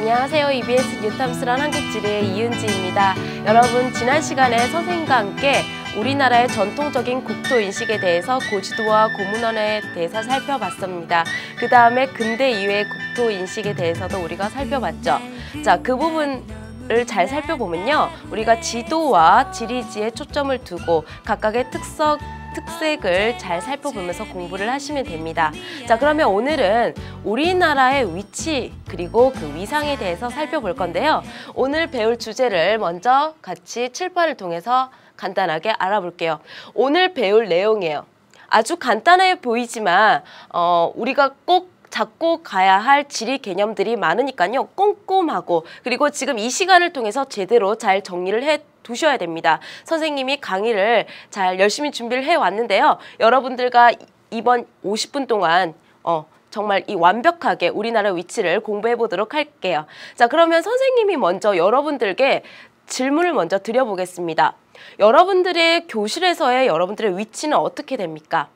안녕하세요. EBS 뉴탐스란 한국지리의 이은지입니다. 여러분 지난 시간에 선생님과 함께 우리나라의 전통적인 국토 인식에 대해서 고지도와 고문원에 대해서 살펴봤습니다. 그 다음에 근대 이후의 국토 인식에 대해서도 우리가 살펴봤죠. 자, 그 부분 을잘 살펴보면요. 우리가 지도와 지리지에 초점을 두고 각각의 특성 특색을 잘 살펴보면서 공부를 하시면 됩니다. 자 그러면 오늘은 우리나라의 위치 그리고 그 위상에 대해서 살펴볼 건데요. 오늘 배울 주제를 먼저 같이 칠판을 통해서 간단하게 알아볼게요. 오늘 배울 내용이에요. 아주 간단해 보이지만 어, 우리가 꼭 잡고 가야 할 지리 개념들이 많으니까요. 꼼꼼하고 그리고 지금 이 시간을 통해서 제대로 잘 정리를 해 두셔야 됩니다. 선생님이 강의를 잘 열심히 준비를 해왔는데요. 여러분들과 이번 50분 동안 어, 정말 이 완벽하게 우리나라 위치를 공부해 보도록 할게요. 자 그러면 선생님이 먼저 여러분들께 질문을 먼저 드려보겠습니다. 여러분들의 교실에서의 여러분들의 위치는 어떻게 됩니까?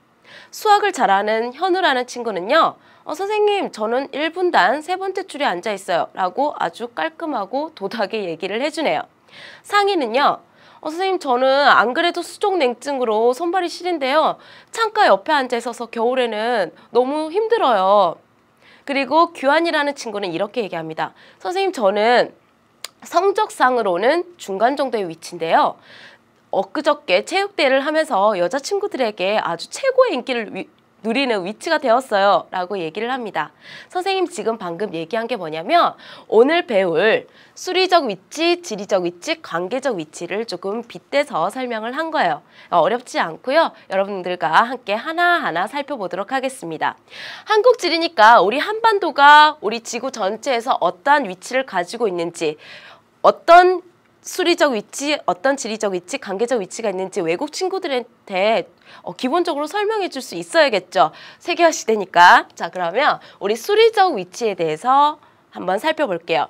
수학을 잘하는 현우라는 친구는요. 어, 선생님 저는 1분단 세 번째 줄에 앉아 있어요. 라고 아주 깔끔하고 도닥이 얘기를 해주네요. 상의는요. 어, 선생님 저는 안 그래도 수족냉증으로 손발이 시린데요. 창가 옆에 앉아 있어서 겨울에는 너무 힘들어요. 그리고 규환이라는 친구는 이렇게 얘기합니다. 선생님 저는 성적상으로는 중간 정도의 위치인데요. 엊그저께 체육대회를 하면서 여자친구들에게 아주 최고의 인기를 위, 누리는 위치가 되었어요. 라고 얘기를 합니다. 선생님 지금 방금 얘기한 게 뭐냐면 오늘 배울 수리적 위치, 지리적 위치, 관계적 위치를 조금 빗대서 설명을 한 거예요. 어, 어렵지 않고요. 여러분들과 함께 하나하나 살펴보도록 하겠습니다. 한국 지리니까 우리 한반도가 우리 지구 전체에서 어떠한 위치를 가지고 있는지 어떤 수리적 위치, 어떤 지리적 위치, 관계적 위치가 있는지 외국 친구들한테 어, 기본적으로 설명해 줄 수 있어야겠죠. 세계화 시대니까. 자, 그러면 우리 수리적 위치에 대해서 한번 살펴볼게요.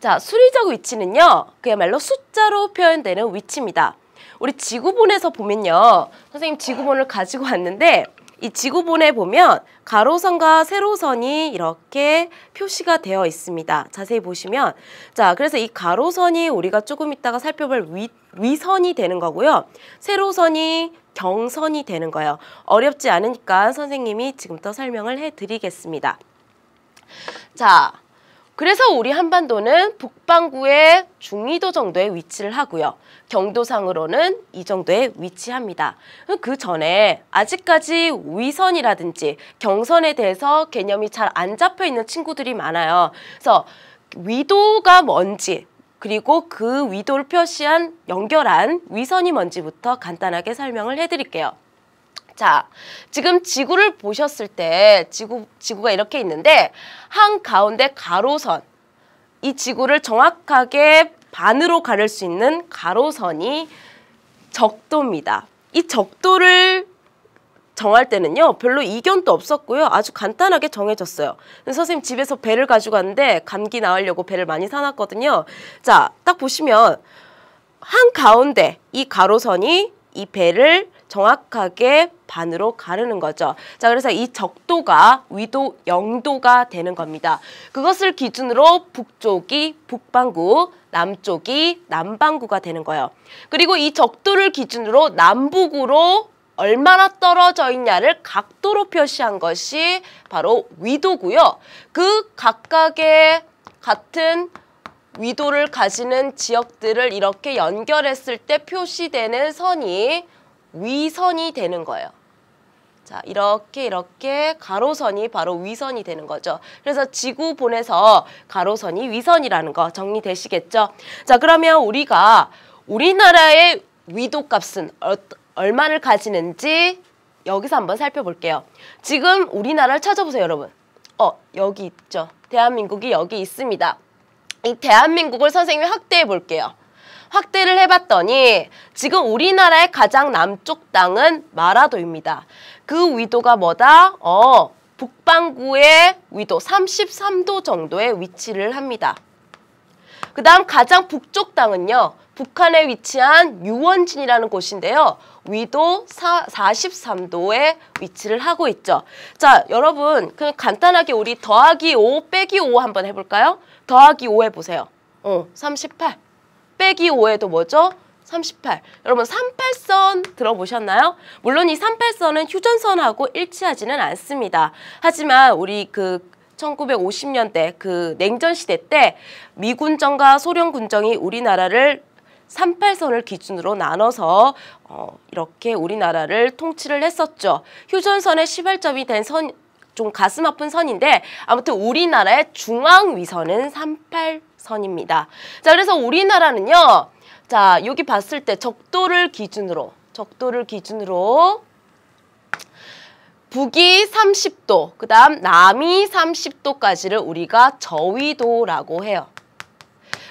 자, 수리적 위치는요. 그야말로 숫자로 표현되는 위치입니다. 우리 지구본에서 보면요. 선생님 지구본을 가지고 왔는데 이 지구본에 보면 가로선과 세로선이 이렇게 표시가 되어 있습니다. 자세히 보시면 자 그래서 이 가로선이 우리가 조금 이따가 살펴볼 위, 위선이 되는 거고요. 세로선이 경선이 되는 거예요. 어렵지 않으니까 선생님이 지금부터 설명을 해드리겠습니다. 자 그래서 우리 한반도는 북반구의 중위도 정도의 위치를 하고요. 경도상으로는 이 정도에 위치합니다. 그 전에 아직까지 위선이라든지 경선에 대해서 개념이 잘 안 잡혀 있는 친구들이 많아요. 그래서 위도가 뭔지 그리고 그 위도를 표시한 연결한 위선이 뭔지부터 간단하게 설명을 해드릴게요. 자, 지금 지구를 보셨을 때 지구, 지구가 이렇게 있는데 한가운데 가로선, 이 지구를 정확하게 반으로 가를수 있는 가로선이 적도입니다. 이 적도를 정할 때는요 별로 이견도 없었고요 아주 간단하게 정해졌어요 선생님 집에서 배를 가지고 왔는데 감기 나으려고 배를 많이 사놨거든요 자 딱 보시면 한가운데 이 가로선이 이 배를 정확하게 반으로 가르는 거죠. 자, 그래서 이 적도가 위도 영도가 되는 겁니다. 그것을 기준으로 북쪽이 북반구, 남쪽이 남반구가 되는 거예요. 그리고 이 적도를 기준으로 남북으로 얼마나 떨어져 있냐를 각도로 표시한 것이 바로 위도고요. 그 각각의 같은 위도를 가지는 지역들을 이렇게 연결했을 때 표시되는 선이 위선이 되는 거예요. 자, 이렇게 이렇게 가로선이 바로 위선이 되는 거죠. 그래서 지구본에서 가로선이 위선이라는 거 정리되시겠죠? 자, 그러면 우리가 우리나라의 위도값은 어, 얼마를 가지는지 여기서 한번 살펴볼게요. 지금 우리나라를 찾아보세요, 여러분. 어, 여기 있죠. 대한민국이 여기 있습니다. 이 대한민국을 선생님이 확대해 볼게요. 확대를 해봤더니 지금 우리나라의 가장 남쪽 땅은 마라도입니다. 그 위도가 뭐다? 어, 북반구의 위도 33도 정도에 위치를 합니다. 그 다음 가장 북쪽 땅은요. 북한에 위치한 유원진이라는 곳인데요. 위도 사, 43도에 위치를 하고 있죠. 자, 여러분 그냥 간단하게 우리 더하기 5 빼기 5 한번 해볼까요? 더하기 5 해보세요. 어, 38. 빼기 5에도 뭐죠? 38. 여러분 38선 들어보셨나요? 물론 이 38선은 휴전선하고 일치하지는 않습니다. 하지만 우리 그 1950년대 그 냉전 시대 때 미군정과 소련군정이 우리나라를 38선을 기준으로 나눠서 어, 이렇게 우리나라를 통치를 했었죠. 휴전선의 시발점이 된 선, 좀 가슴 아픈 선인데 아무튼 우리나라의 중앙위선은 38 선입니다. 자, 그래서 우리나라는요. 자, 여기 봤을 때 적도를 기준으로 적도를 기준으로 북이 30도, 그 다음 남이 30도까지를 우리가 저위도라고 해요.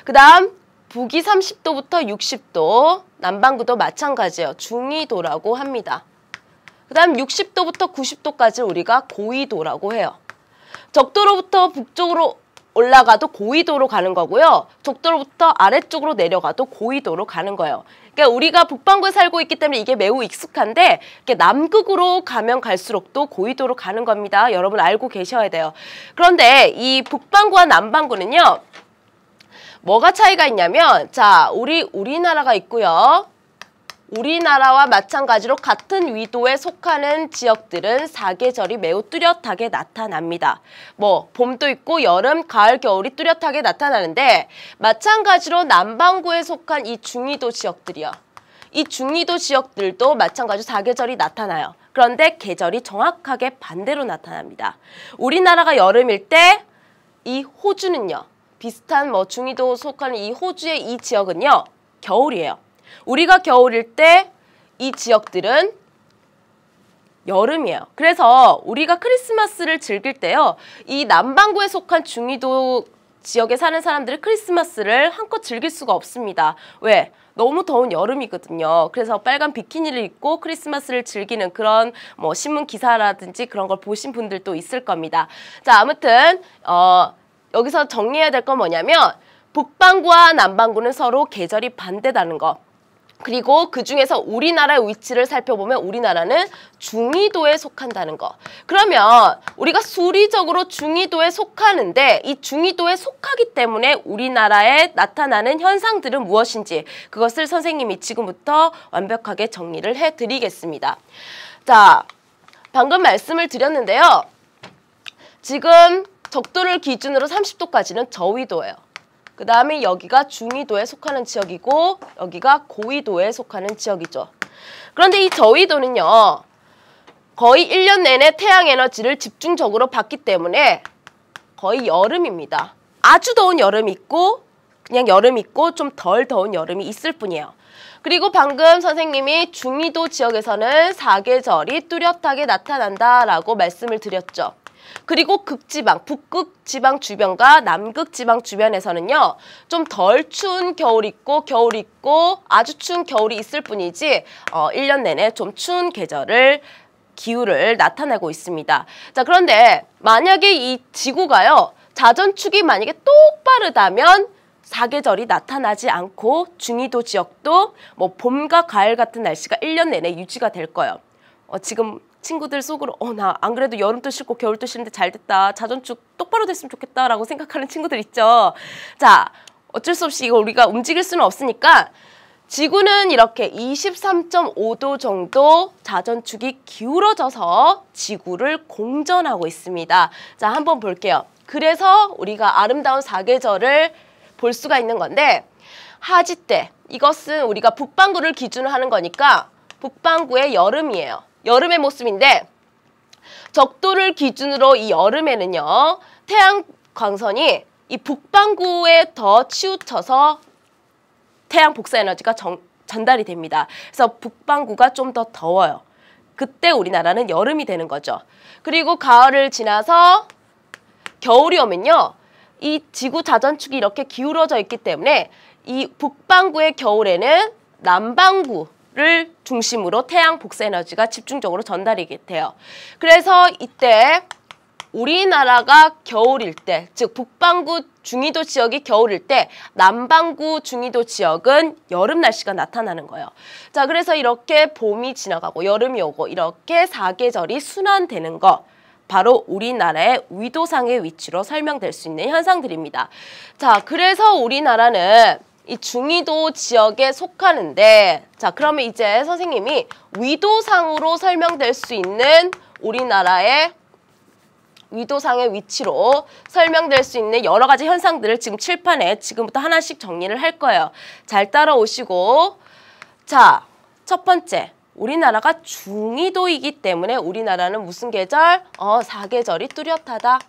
그 다음 북이 30도부터 60도, 남반구도 마찬가지예요. 중위도라고 합니다. 그 다음 60도부터 90도까지 우리가 고위도라고 해요. 적도로부터 북쪽으로 올라가도 고위도로 가는 거고요. 독도로부터 아래쪽으로 내려가도 고위도로 가는 거예요. 그러니까 우리가 북반구에 살고 있기 때문에 이게 매우 익숙한데 이렇게 남극으로 가면 갈수록 또 고위도로 가는 겁니다. 여러분 알고 계셔야 돼요. 그런데 이 북반구와 남반구는요. 뭐가 차이가 있냐면 자, 우리 우리나라가 있고요. 우리나라와 마찬가지로 같은 위도에 속하는 지역들은 사계절이 매우 뚜렷하게 나타납니다. 뭐 봄도 있고 여름, 가을, 겨울이 뚜렷하게 나타나는데 마찬가지로 남반구에 속한 이 중위도 지역들이요. 이 중위도 지역들도 마찬가지로 사계절이 나타나요. 그런데 계절이 정확하게 반대로 나타납니다. 우리나라가 여름일 때 이 호주는요. 비슷한 뭐 중위도 속하는 이 호주의 이 지역은요. 겨울이에요. 우리가 겨울일 때 이 지역들은 여름이에요. 그래서 우리가 크리스마스를 즐길 때요. 이 남반구에 속한 중위도 지역에 사는 사람들이 크리스마스를 한껏 즐길 수가 없습니다. 왜? 너무 더운 여름이거든요. 그래서 빨간 비키니를 입고 크리스마스를 즐기는 그런 뭐 신문 기사라든지 그런 걸 보신 분들도 있을 겁니다. 자, 아무튼 어 여기서 정리해야 될 건 뭐냐면 북반구와 남반구는 서로 계절이 반대다는 거. 그리고 그중에서 우리나라의 위치를 살펴보면 우리나라는 중위도에 속한다는 거. 그러면 우리가 수리적으로 중위도에 속하는데 이 중위도에 속하기 때문에 우리나라에 나타나는 현상들은 무엇인지 그것을 선생님이 지금부터 완벽하게 정리를 해드리겠습니다. 자, 방금 말씀을 드렸는데요. 지금 적도를 기준으로 30도까지는 저위도예요. 그 다음에 여기가 중위도에 속하는 지역이고 여기가 고위도에 속하는 지역이죠. 그런데 이 저위도는요. 거의 1년 내내 태양 에너지를 집중적으로 받기 때문에 거의 여름입니다. 아주 더운 여름이 있고 그냥 여름 있고 좀 덜 더운 여름이 있을 뿐이에요. 그리고 방금 선생님이 중위도 지역에서는 사계절이 뚜렷하게 나타난다라고 말씀을 드렸죠. 그리고 극지방, 북극 지방 주변과 남극 지방 주변에서는요. 좀 덜 추운 겨울 이 있고 겨울 이 있고 아주 추운 겨울이 있을 뿐이지 어, 1년 내내 좀 추운 계절을 기후를 나타내고 있습니다. 자, 그런데 만약에 이 지구가요. 자전축이 만약에 똑바르다면 사계절이 나타나지 않고 중위도 지역도 뭐 봄과 가을 같은 날씨가 1년 내내 유지가 될 거예요. 어, 지금 친구들 속으로 어 나 안 그래도 여름도 싫고 겨울도 싫은데 잘 됐다 자전축 똑바로 됐으면 좋겠다라고 생각하는 친구들 있죠. 자 어쩔 수 없이 이거 우리가 움직일 수는 없으니까 지구는 이렇게 23.5도 정도 자전축이 기울어져서 지구를 공전하고 있습니다. 자 한번 볼게요. 그래서 우리가 아름다운 사계절을 볼 수가 있는 건데 하지 때 이것은 우리가 북반구를 기준으로 하는 거니까 북반구의 여름이에요. 여름의 모습인데 적도를 기준으로 이 여름에는요. 태양 광선이 이 북반구에 더 치우쳐서 태양 복사 에너지가 정, 전달이 됩니다. 그래서 북반구가 좀 더 더워요. 그때 우리나라는 여름이 되는 거죠. 그리고 가을을 지나서 겨울이 오면요. 이 지구 자전축이 이렇게 기울어져 있기 때문에 이 북반구의 겨울에는 남반구 를 중심으로 태양 복사 에너지가 집중적으로 전달이 돼요. 그래서 이때 우리나라가 겨울일 때, 즉 북반구 중위도 지역이 겨울일 때 남반구 중위도 지역은 여름 날씨가 나타나는 거예요. 자, 그래서 이렇게 봄이 지나가고 여름이 오고 이렇게 사계절이 순환되는 거 바로 우리나라의 위도상의 위치로 설명될 수 있는 현상들입니다. 자, 그래서 우리나라는 이 중위도 지역에 속하는데 자 그러면 이제 선생님이 위도상으로 설명될 수 있는 우리나라의 위도상의 위치로 설명될 수 있는 여러 가지 현상들을 지금 칠판에 지금부터 하나씩 정리를 할 거예요. 잘 따라오시고 자 첫 번째 우리나라가 중위도이기 때문에 우리나라는 무슨 계절? 어 사계절이 뚜렷하다.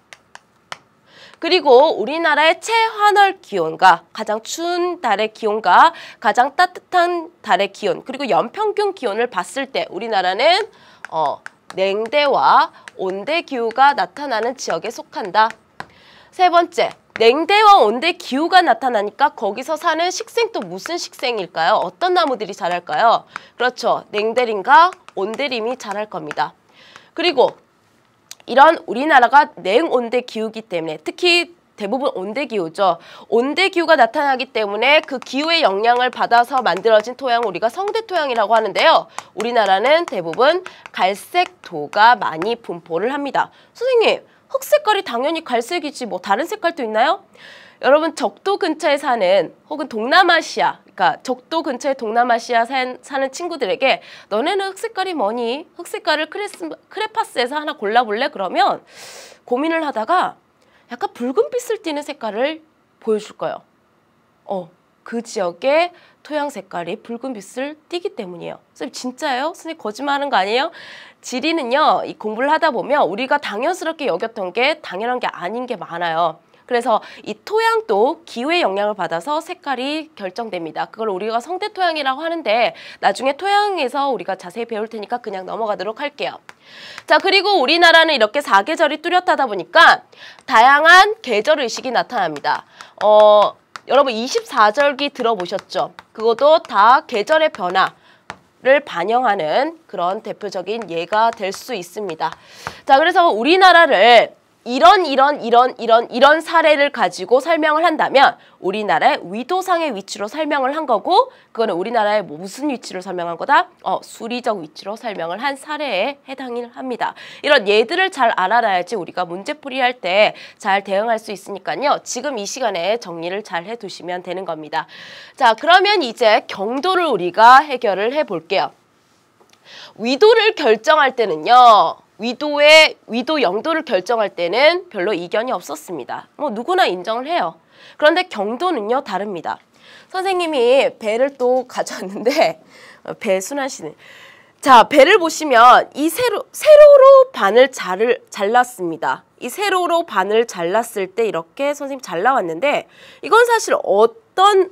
그리고 우리나라의 최환월 기온과 가장 추운 달의 기온과 가장 따뜻한 달의 기온 그리고 연평균 기온을 봤을 때 우리나라는 어, 냉대와 온대 기후가 나타나는 지역에 속한다. 세 번째, 냉대와 온대 기후가 나타나니까 거기서 사는 식생 또 무슨 식생일까요? 어떤 나무들이 자랄까요? 그렇죠. 냉대림과 온대림이 자랄 겁니다. 그리고 이런 우리나라가 냉온대 기후기 때문에 특히 대부분 온대 기후죠. 온대 기후가 나타나기 때문에 그 기후의 영향을 받아서 만들어진 토양을 우리가 성대 토양이라고 하는데요. 우리나라는 대부분 갈색 도가 많이 분포를 합니다. 선생님, 흑색깔이 당연히 갈색이지 뭐 다른 색깔도 있나요? 여러분 적도 근처에 사는 혹은 동남아시아 그러니까 적도 근처에 동남아시아 산, 사는 친구들에게 너네는 흑색깔이 뭐니? 흑색깔을 크레스, 크레파스에서 하나 골라볼래? 그러면 고민을 하다가 약간 붉은빛을 띠는 색깔을 보여줄 거예요. 어, 그 지역의 토양 색깔이 붉은빛을 띠기 때문이에요. 선생님 진짜예요? 선생님 거짓말하는 거 아니에요? 지리는요. 이 공부를 하다 보면 우리가 당연스럽게 여겼던 게 당연한 게 아닌 게 많아요. 그래서 이 토양도 기후의 영향을 받아서 색깔이 결정됩니다. 그걸 우리가 성대 토양이라고 하는데 나중에 토양에서 우리가 자세히 배울 테니까 그냥 넘어가도록 할게요. 자 그리고 우리나라는 이렇게 사계절이 뚜렷하다 보니까 다양한 계절 의식이 나타납니다. 어 여러분 24절기 들어보셨죠? 그것도 다 계절의 변화. 를 반영하는 그런 대표적인 예가 될 수 있습니다. 자, 그래서 우리나라를 이런 이런 이런 이런 이런 사례를 가지고 설명을 한다면 우리나라의 위도상의 위치로 설명을 한 거고 그거는 우리나라의 뭐 무슨 위치로 설명한 거다? 어, 수리적 위치로 설명을 한 사례에 해당을 합니다. 이런 예들을 잘 알아놔야지 우리가 문제풀이 할때 잘 대응할 수 있으니까요. 지금 이 시간에 정리를 잘 해두시면 되는 겁니다. 자 그러면 이제 경도를 우리가 해결을 해볼게요. 위도를 결정할 때는요. 위도의 위도 영도를 결정할 때는 별로 이견이 없었습니다. 뭐 누구나 인정을 해요. 그런데 경도는요 다릅니다. 선생님이 배를 또 가져왔는데 어, 배 순환시는 자 배를 보시면 이 세로 세로로 반을 자를 잘랐습니다. 이 세로로 반을 잘랐을 때 이렇게 선생님 잘나왔는데 이건 사실 어떤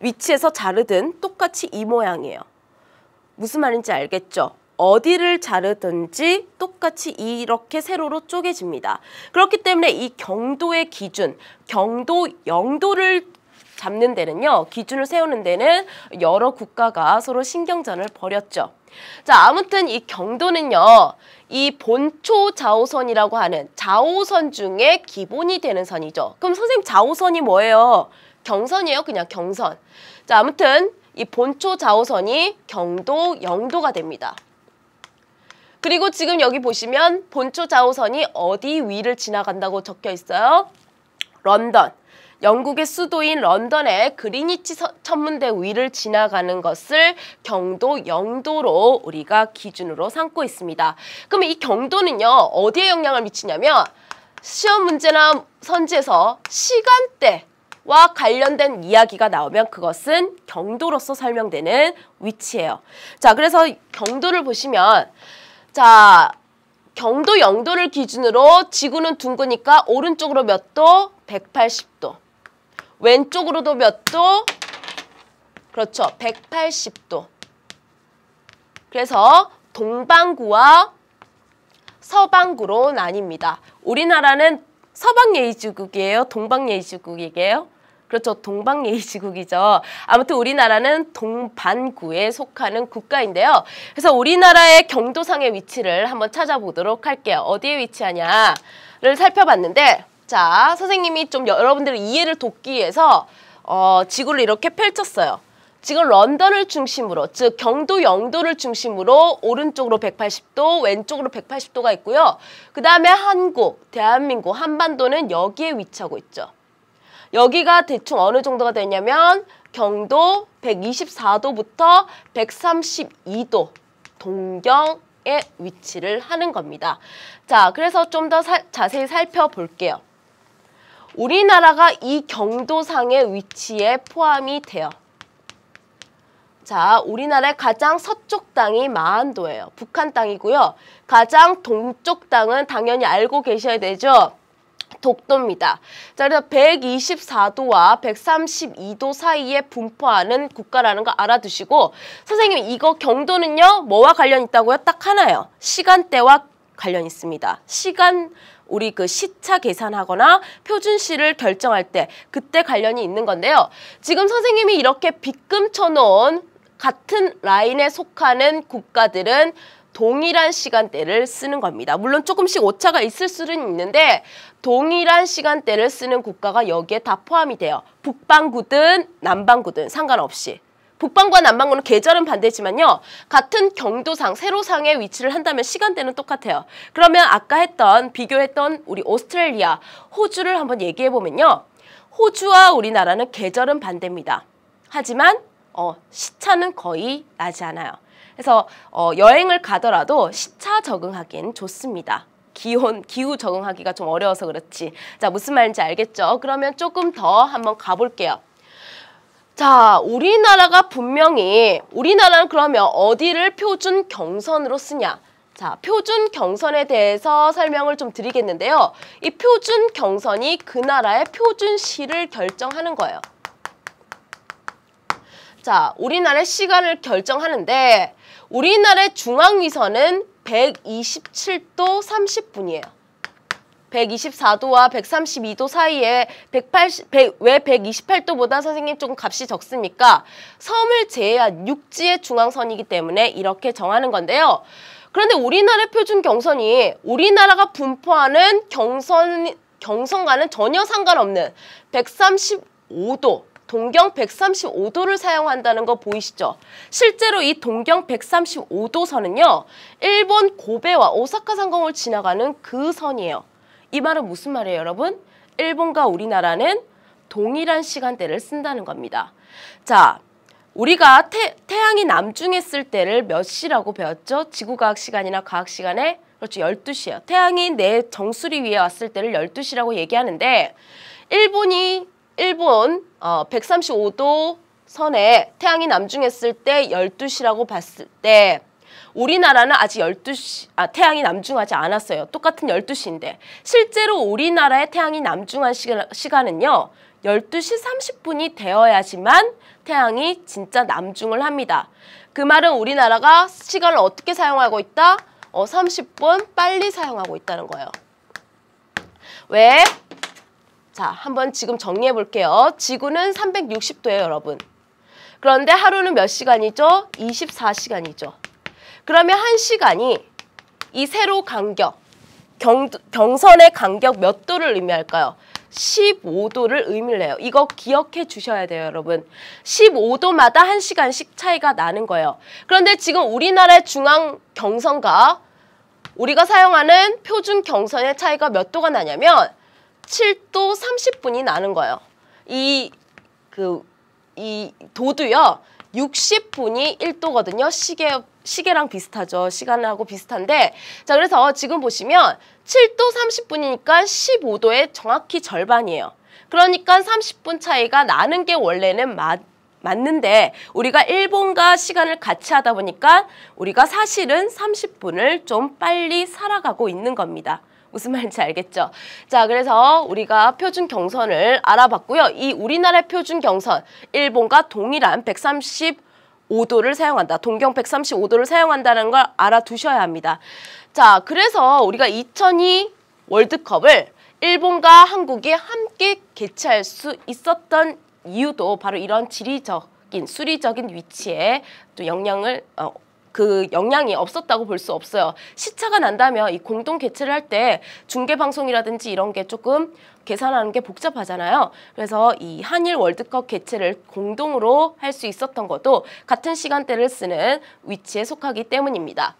위치에서 자르든 똑같이 이 모양이에요. 무슨 말인지 알겠죠? 어디를 자르든지 똑같이 이렇게 세로로 쪼개집니다. 그렇기 때문에 이 경도의 기준, 경도 영도를 잡는 데는요. 기준을 세우는 데는 여러 국가가 서로 신경전을 벌였죠. 자, 아무튼 이 경도는요. 이 본초 좌우선이라고 하는 좌우선 중에 기본이 되는 선이죠. 그럼 선생님 좌우선이 뭐예요? 경선이에요. 그냥 경선. 자, 아무튼 이 본초 좌우선이 경도 영도가 됩니다. 그리고 지금 여기 보시면 본초 좌우선이 어디 위를 지나간다고 적혀 있어요? 런던. 영국의 수도인 런던의 그리니치 천문대 위를 지나가는 것을 경도 영도로 우리가 기준으로 삼고 있습니다. 그럼 이 경도는요. 어디에 영향을 미치냐면 시험 문제나 선지에서 시간대 와 관련된 이야기가 나오면 그것은 경도로서 설명되는 위치예요. 자, 그래서 경도를 보시면 자, 경도 0도를 기준으로 지구는 둥그니까 오른쪽으로 몇 도? 180도. 왼쪽으로도 몇 도? 그렇죠. 180도. 그래서 동방구와 서방구로 나뉩니다. 우리나라는 서방예의주국이에요동방예의주국이에요 그렇죠. 동방예의지국이죠. 아무튼 우리나라는 동반구에 속하는 국가인데요. 그래서 우리나라의 경도상의 위치를 한번 찾아보도록 할게요. 어디에 위치하냐를 살펴봤는데 자, 선생님이 좀 여러분들의 이해를 돕기 위해서 어, 지구를 이렇게 펼쳤어요. 지금 런던을 중심으로 즉 경도 영도를 중심으로 오른쪽으로 180도 왼쪽으로 180도가 있고요. 그 다음에 한국, 대한민국, 한반도는 여기에 위치하고 있죠. 여기가 대충 어느 정도가 되냐면 경도 124도부터 132도 동경에 위치를 하는 겁니다. 자, 그래서 좀 더 자세히 살펴볼게요. 우리나라가 이 경도상의 위치에 포함이 돼요. 자, 우리나라의 가장 서쪽 땅이 마한도예요. 북한 땅이고요. 가장 동쪽 땅은 당연히 알고 계셔야 되죠. 독도입니다. 자, 그래서 124도와 132도 사이에 분포하는 국가라는 거 알아두시고 선생님 이거 경도는요 뭐와 관련 있다고요? 딱 하나요. 시간대와 관련 있습니다. 시간 우리 그 시차 계산하거나 표준시를 결정할 때 그때 관련이 있는 건데요. 지금 선생님이 이렇게 빗금 쳐놓은 같은 라인에 속하는 국가들은 동일한 시간대를 쓰는 겁니다. 물론 조금씩 오차가 있을 수는 있는데 동일한 시간대를 쓰는 국가가 여기에 다 포함이 돼요. 북반구든 남반구든 상관없이. 북반구와 남반구는 계절은 반대지만요. 같은 경도상, 세로상에 위치를 한다면 시간대는 똑같아요. 그러면 아까 했던 비교했던 우리 오스트레일리아, 호주를 한번 얘기해보면요. 호주와 우리나라는 계절은 반대입니다. 하지만 어, 시차는 거의 나지 않아요. 그래서 어, 여행을 가더라도 시차 적응하기엔 좋습니다. 기온, 기후 적응하기가 좀 어려워서 그렇지. 자, 무슨 말인지 알겠죠? 그러면 조금 더 한번 가볼게요. 자, 우리나라가 분명히 우리나라는 그러면 어디를 표준 경선으로 쓰냐? 자, 표준 경선에 대해서 설명을 좀 드리겠는데요. 이 표준 경선이 그 나라의 표준 시를 결정하는 거예요. 자, 우리나라의 시간을 결정하는데 우리나라의 중앙위선은 127도 30분이에요. 124도와 132도 사이에 180, 100, 왜 128도보다 선생님 조금 값이 적습니까? 섬을 제외한 육지의 중앙선이기 때문에 이렇게 정하는 건데요. 그런데 우리나라의 표준 경선이 우리나라가 분포하는 경선, 경선과는 전혀 상관없는 135도 동경 135도를 사용한다는 거 보이시죠? 실제로 이 동경 135도선은요. 일본 고베와 오사카 상공을 지나가는 그 선이에요. 이 말은 무슨 말이에요, 여러분? 일본과 우리나라는 동일한 시간대를 쓴다는 겁니다. 자, 우리가 태, 태 양이 남중에 쓸 때를 몇 시라고 배웠죠? 지구과학 시간이나 과학 시간에 그렇죠. 12시요. 태양이 내 정수리 위에 왔을 때를 12시라고 얘기하는데 일본이 일본 어, 135도 선에 태양이 남중했을 때 12시라고 봤을 때 우리나라는 아직 12시, 아, 태양이 남중하지 않았어요. 똑같은 12시인데 실제로 우리나라의 태양이 남중한 시 시간은요. 12시 30분이 되어야지만 태양이 진짜 남중을 합니다. 그 말은 우리나라가 시간을 어떻게 사용하고 있다? 어, 30분 빨리 사용하고 있다는 거예요. 왜? 자, 한번 지금 정리해 볼게요. 지구는 360도예요, 여러분. 그런데 하루는 몇 시간이죠? 24시간이죠. 그러면 한시간이이 세로 간격, 경, 경선의 간격 몇 도를 의미할까요? 15도를 의미를 해요. 이거 기억해 주셔야 돼요, 여러분. 15도마다 한시간씩 차이가 나는 거예요. 그런데 지금 우리나라의 중앙 경선과 우리가 사용하는 표준 경선의 차이가 몇 도가 나냐면 7도 30분이 나는 거예요. 이, 그, 이도두요 60분이 1도거든요. 시계, 시계랑 비슷하죠. 시간하고 비슷한데. 자, 그래서 지금 보시면 7도 30분이니까 15도의 정확히 절반이에요. 그러니까 30분 차이가 나는 게 원래는 맞, 맞는데 우리가 일본과 시간을 같이 하다 보니까 우리가 사실은 30분을 좀 빨리 살아가고 있는 겁니다. 무슨 말인지 알겠죠? 자, 그래서 우리가 표준 경선을 알아봤고요. 이 우리나라의 표준 경선, 일본과 동일한 135도를 사용한다. 동경 135도를 사용한다는 걸 알아두셔야 합니다. 자, 그래서 우리가 2002 월드컵을 일본과 한국이 함께 개최할 수 있었던 이유도 바로 이런 지리적 인 수리적인 위치에 또 영향을 어, 그 영향이 없었다고 볼 수 없어요. 시차가 난다면 이 공동 개최를 할 때 중계 방송이라든지 이런 게 조금 계산하는 게 복잡하잖아요. 그래서 이 한일 월드컵 개최를 공동으로 할 수 있었던 것도 같은 시간대를 쓰는 위치에 속하기 때문입니다.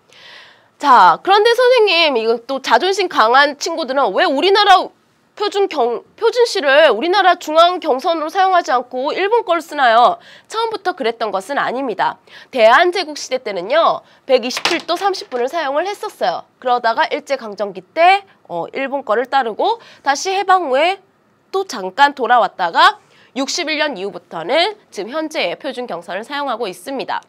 자, 그런데 선생님, 이거 또 자존심 강한 친구들은 왜 우리나라 표준 경, 표준시를 우리나라 중앙 경선으로 사용하지 않고 일본 걸 쓰나요? 처음부터 그랬던 것은 아닙니다. 대한제국 시대 때는요. 127도 30분을 사용을 했었어요. 그러다가 일제강점기 때 어, 일본 거를 따르고 다시 해방 후에 또 잠깐 돌아왔다가 61년 이후부터는 지금 현재의 표준 경선을 사용하고 있습니다.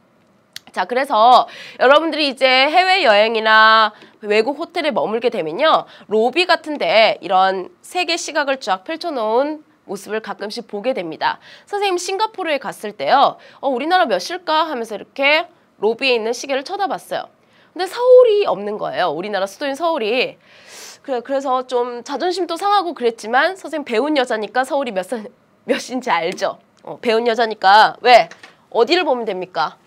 자 그래서 여러분들이 이제 해외여행이나 외국 호텔에 머물게 되면요 로비 같은데 이런 세계 시각을 쫙 펼쳐놓은 모습을 가끔씩 보게 됩니다 선생님 싱가포르에 갔을 때요 어, 우리나라 몇 시일까 하면서 이렇게 로비에 있는 시계를 쳐다봤어요 근데 서울이 없는 거예요 우리나라 수도인 서울이 그래, 그래서 좀 자존심도 상하고 그랬지만 선생님 배운 여자니까 서울이 몇, 몇인지 알죠 어, 배운 여자니까 왜? 어디를 보면 됩니까?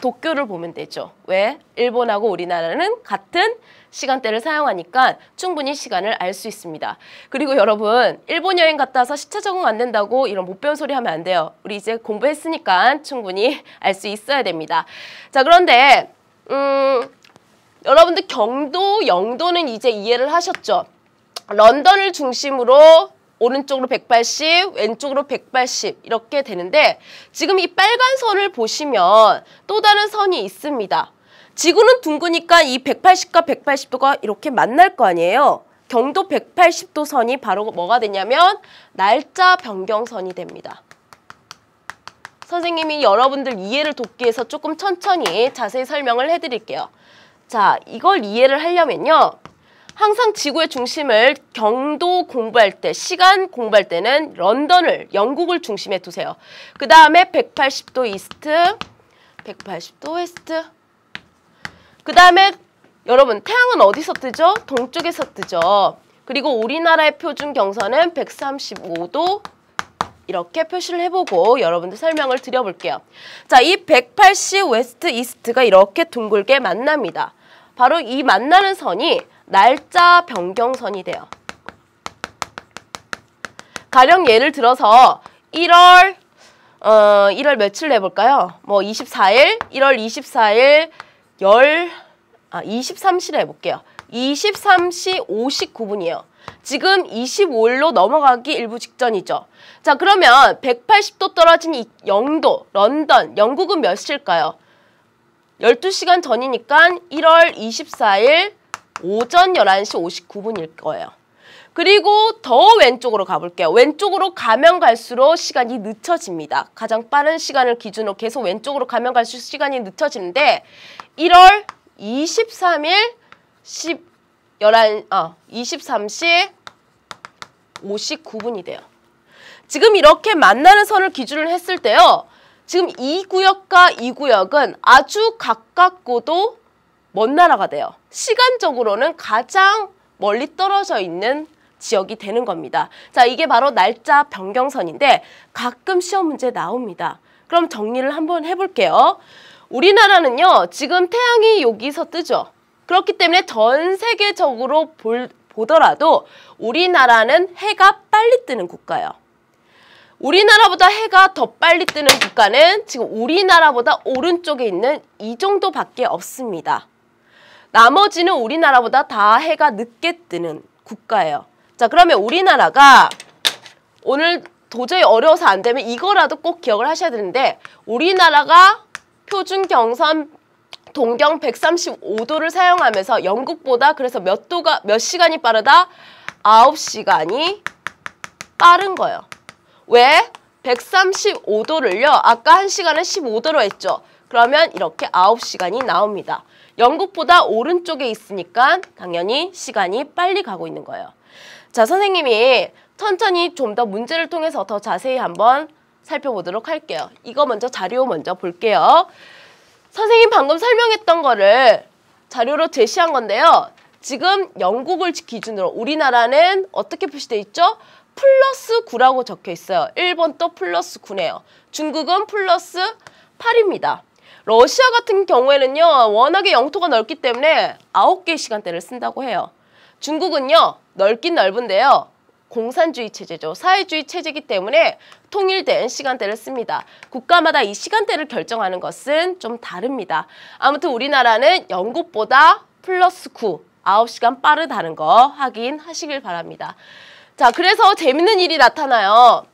도쿄를 보면 되죠. 왜? 일본하고 우리나라는 같은 시간대를 사용하니까 충분히 시간을 알 수 있습니다. 그리고 여러분 일본 여행 갔다 와서 시차 적응 안 된다고 이런 못 배운 소리 하면 안 돼요. 우리 이제 공부했으니까 충분히 알 수 있어야 됩니다. 자 그런데 음 여러분들 경도, 영도는 이제 이해를 하셨죠? 런던을 중심으로 오른쪽으로 180, 왼쪽으로 180 이렇게 되는데 지금 이 빨간 선을 보시면 또 다른 선이 있습니다. 지구는 둥그니까 이 180과 180도가 이렇게 만날 거 아니에요. 경도 180도 선이 바로 뭐가 되냐면 날짜 변경선이 됩니다. 선생님이 여러분들 이해를 돕기 위해서 조금 천천히 자세히 설명을 해드릴게요. 자, 이걸 이해를 하려면요. 항상 지구의 중심을 경도 공부할 때, 시간 공부할 때는 런던을, 영국을 중심에 두세요. 그 다음에 180도 이스트, 180도 웨스트. 그 다음에 여러분 태양은 어디서 뜨죠? 동쪽에서 뜨죠. 그리고 우리나라의 표준 경선은 135도 이렇게 표시를 해보고 여러분들 설명을 드려볼게요. 자, 이 180 웨스트 이스트가 이렇게 둥글게 만납니다. 바로 이 만나는 선이 날짜 변경선이 돼요. 가령 예를 들어서 1월 어 1월 며칠 해볼까요? 뭐 24일, 1월 24일 10, 아 23시를 해볼게요. 23시 59분이에요. 지금 25일로 넘어가기 일부 직전이죠. 자 그러면 180도 떨어진 이 영도, 런던, 영국은 몇 시일까요? 12시간 전이니까 1월 24일 오전 11시 59분일 거예요. 그리고 더 왼쪽으로 가볼게요. 왼쪽으로 가면 갈수록 시간이 늦춰집니다. 가장 빠른 시간을 기준으로 계속 왼쪽으로 가면 갈수록 시간이 늦춰지는데 1월 23일 10, 11, 아, 23시 59분이 돼요. 지금 이렇게 만나는 선을 기준을 했을 때요. 지금 이 구역과 이 구역은 아주 가깝고도 먼 나라가 돼요. 시간적으로는 가장 멀리 떨어져 있는 지역이 되는 겁니다. 자, 이게 바로 날짜 변경선인데 가끔 시험 문제 나옵니다. 그럼 정리를 한번 해볼게요. 우리나라는요, 지금 태양이 여기서 뜨죠. 그렇기 때문에 전 세계적으로 볼, 보더라도 우리나라는 해가 빨리 뜨는 국가예요. 우리나라보다 해가 더 빨리 뜨는 국가는 지금 우리나라보다 오른쪽에 있는 이 정도밖에 없습니다. 나머지는 우리나라보다 다 해가 늦게 뜨는 국가예요. 자 그러면 우리나라가 오늘 도저히 어려워서 안 되면 이거라도 꼭 기억을 하셔야 되는데 우리나라가 표준 경선 동경 135도를 사용하면서 영국보다 그래서 몇 도가 몇 시간이 빠르다? 9시간이 빠른 거예요. 왜? 135도를요. 아까 1시간은 15도로 했죠. 그러면 이렇게 9시간이 나옵니다. 영국보다 오른쪽에 있으니까 당연히 시간이 빨리 가고 있는 거예요. 자, 선생님이 천천히 좀 더 문제를 통해서 더 자세히 한번 살펴보도록 할게요. 이거 먼저 자료 먼저 볼게요. 선생님 방금 설명했던 거를 자료로 제시한 건데요. 지금 영국을 기준으로 우리나라는 어떻게 표시돼 있죠? 플러스 구라고 적혀 있어요. 일본도 플러스 구네요 중국은 플러스 팔입니다 러시아 같은 경우에는요. 워낙에 영토가 넓기 때문에 아홉 개 시간대를 쓴다고 해요. 중국은요. 넓긴 넓은데요. 공산주의 체제죠. 사회주의 체제이기 때문에 통일된 시간대를 씁니다. 국가마다 이 시간대를 결정하는 것은 좀 다릅니다. 아무튼 우리나라는 영국보다 플러스 9, 9시간 빠르다는 거 확인하시길 바랍니다. 자, 그래서 재밌는 일이 나타나요.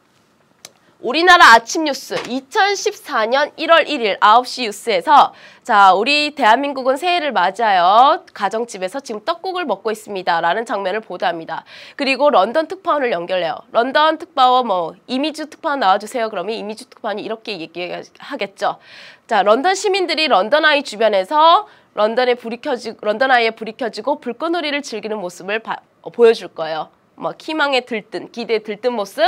우리나라 아침 뉴스 2014년 1월 1일 9시 뉴스에서 자 우리 대한민국은 새해를 맞아요. 가정집에서 지금 떡국을 먹고 있습니다. 라는 장면을 보도합니다. 그리고 런던 특파원을 연결해요. 런던 특파원 뭐 이미주 특파원 나와주세요. 그러면 이미주 특파원이 이렇게 얘기하겠죠. 자 런던 시민들이 런던 아이 주변에서 런던에 불이 켜지 런던 아이에 불이 켜지고 불꽃놀이를 즐기는 모습을 바, 보여줄 거예요. 막 뭐 희망에 들뜬, 기대에 들뜬 모습.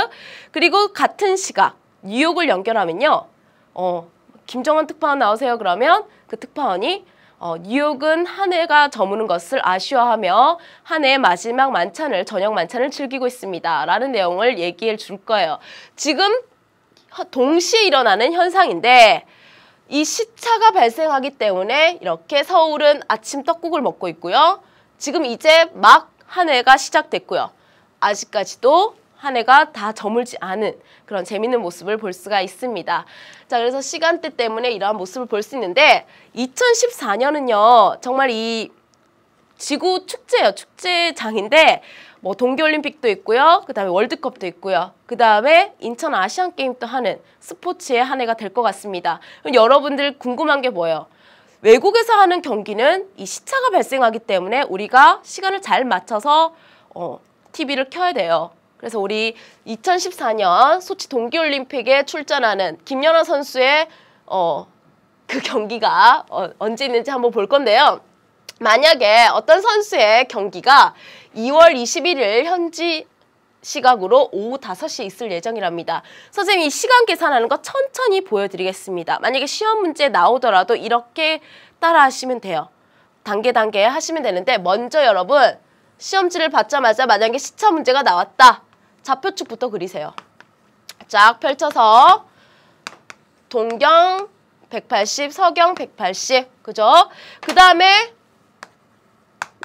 그리고 같은 시각, 뉴욕을 연결하면요. 어, 김정환 특파원 나오세요. 그러면 그 특파원이 어, 뉴욕은 한 해가 저무는 것을 아쉬워하며 한 해의 마지막 만찬을 저녁 만찬을 즐기고 있습니다. 라는 내용을 얘기해 줄 거예요. 지금 동시에 일어나는 현상인데 이 시차가 발생하기 때문에 이렇게 서울은 아침 떡국을 먹고 있고요. 지금 이제 막 한 해가 시작됐고요. 아직까지도 한 해가 다 저물지 않은 그런 재밌는 모습을 볼 수가 있습니다. 자, 그래서 시간대 때문에 이러한 모습을 볼 수 있는데 2014년은요, 정말 이 지구 축제요 축제장인데 뭐 동계올림픽도 있고요. 그다음에 월드컵도 있고요. 그다음에 인천 아시안 게임도 하는 스포츠의 한 해가 될 것 같습니다. 그럼 여러분들 궁금한 게 뭐예요? 외국에서 하는 경기는 이 시차가 발생하기 때문에 우리가 시간을 잘 맞춰서 어, TV를 켜야 돼요. 그래서 우리 2014년 소치 동계올림픽에 출전하는 김연아 선수의 어, 그 경기가 어, 언제 있는지 한번 볼 건데요. 만약에 어떤 선수의 경기가 2월 21일 현지 시각으로 오후 5시 에 있을 예정이랍니다. 선생님 이 시간 계산하는 거 천천히 보여드리겠습니다. 만약에 시험 문제 나오더라도 이렇게 따라 하시면 돼요. 단계 단계 하시면 되는데 먼저 여러분 시험지를 받자마자 만약에 시차 문제가 나왔다. 좌표축부터 그리세요. 쫙 펼쳐서 동경 180, 서경 180. 그죠? 그 다음에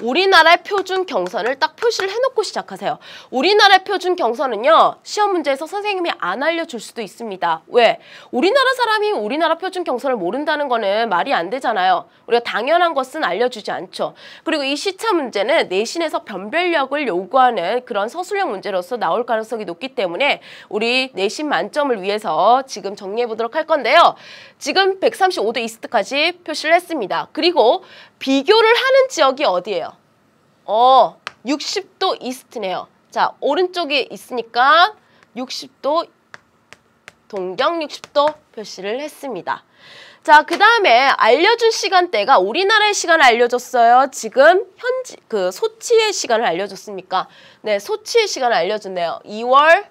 우리나라의 표준 경선을 딱 표시를 해놓고 시작하세요. 우리나라의 표준 경선은요. 시험 문제에서 선생님이 안 알려줄 수도 있습니다. 왜? 우리나라 사람이 우리나라 표준 경선을 모른다는 거는 말이 안 되잖아요. 우리가 당연한 것은 알려주지 않죠. 그리고 이 시차 문제는 내신에서 변별력을 요구하는 그런 서술형 문제로서 나올 가능성이 높기 때문에 우리 내신 만점을 위해서 지금 정리해보도록 할 건데요. 지금 135도 이스트까지 표시를 했습니다. 그리고 비교를 하는 지역이 어디예요? 어, 60도 이스트네요. 자, 오른쪽에 있으니까 60도 동경 60도 표시를 했습니다. 자, 그 다음에 알려준 시간대가 우리나라의 시간을 알려줬어요. 지금 현지, 그 소치의 시간을 알려줬습니까? 네, 소치의 시간을 알려줬네요. 2월